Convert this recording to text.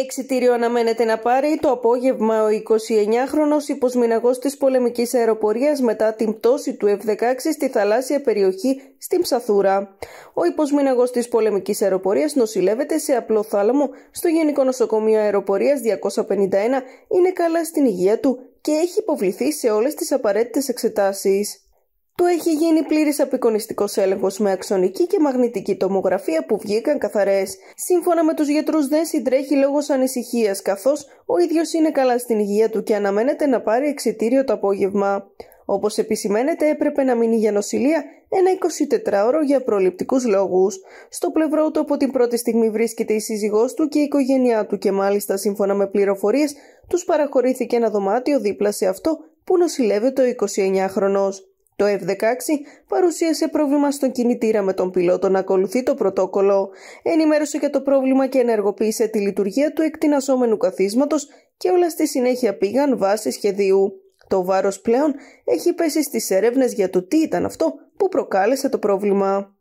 Εξιτήριο αναμένεται να πάρει το απόγευμα ο 29χρονος υποσμηναγός της πολεμικής αεροπορίας μετά την πτώση του F-16 στη θαλάσσια περιοχή στην Ψαθούρα. Ο υποσμηναγός της πολεμικής αεροπορίας νοσηλεύεται σε απλό θάλαμο στο Γενικό Νοσοκομείο Αεροπορίας 251, είναι καλά στην υγεία του και έχει υποβληθεί σε όλες τις απαραίτητες εξετάσεις. Το έχει γίνει πλήρης απεικονιστικός έλεγχος με αξονική και μαγνητική τομογραφία που βγήκαν καθαρές. Σύμφωνα με τους γιατρούς, δεν συντρέχει λόγος ανησυχίας, καθώς ο ίδιος είναι καλά στην υγεία του και αναμένεται να πάρει εξητήριο το απόγευμα. Όπως επισημαίνεται, έπρεπε να μείνει για νοσηλεία ένα 24ωρο για προληπτικούς λόγους. Στο πλευρό του από την πρώτη στιγμή βρίσκεται η σύζυγός του και η οικογένειά του και μάλιστα σύμφωνα με πληροφορίες τους παραχωρήθηκε ένα δωμάτιο δίπλα σε αυτό που νοσηλεύεται ο 29 χρονο το F-16 παρουσίασε πρόβλημα στον κινητήρα με τον πιλότο να ακολουθεί το πρωτόκολλο, ενημέρωσε για το πρόβλημα και ενεργοποίησε τη λειτουργία του εκτινασόμενου καθίσματος και όλα στη συνέχεια πήγαν βάση σχεδίου. Το βάρος πλέον έχει πέσει στις έρευνες για το τι ήταν αυτό που προκάλεσε το πρόβλημα.